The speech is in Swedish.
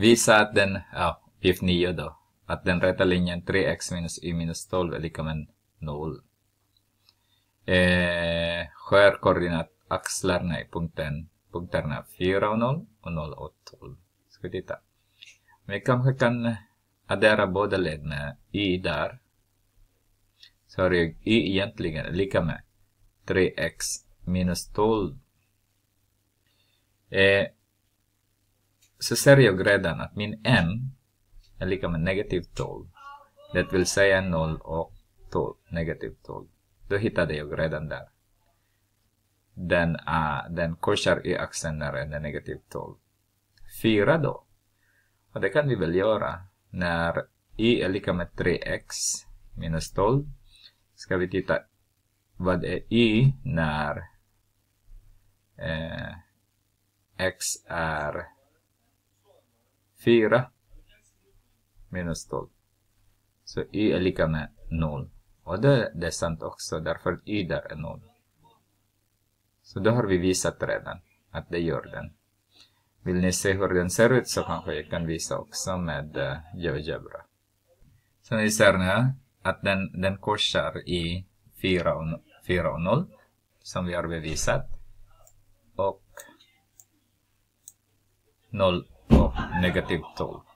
Visa att den, ja, uppgift 9 då, att den rätta linjen 3x minus y minus 12 är lika med 0. Eh, skär koordinataxlarna i punkten, punkterna 4 och 0 och 0 och 12. Ska vi titta. Vi kanske kan addera båda led med y där. Så har jag y egentligen lika med 3x minus 12. Eh, så ser jag redan att min m är lika med negativ 12. Det vill säga 0 och 12, negativ 12. Då hittade jag redan där. Den, uh, den korsar y-axeln när den är negativ 12. 4 då. Och det kan vi väl göra när y är lika med 3x minus 12. Ska vi titta vad är y när eh, x är 4 minus 12. Så y är lika med 0. Och det, det är sant också, därför att y där är 0. Så då har vi visat redan att det gör den. Vill ni se hur den ser ut så kanske jag kan visa också med eh, GeoGebra. Så ni ser nu att den, den korsar i 4 och, 4 och 0 som vi har bevisat. Och 0 of negative thought.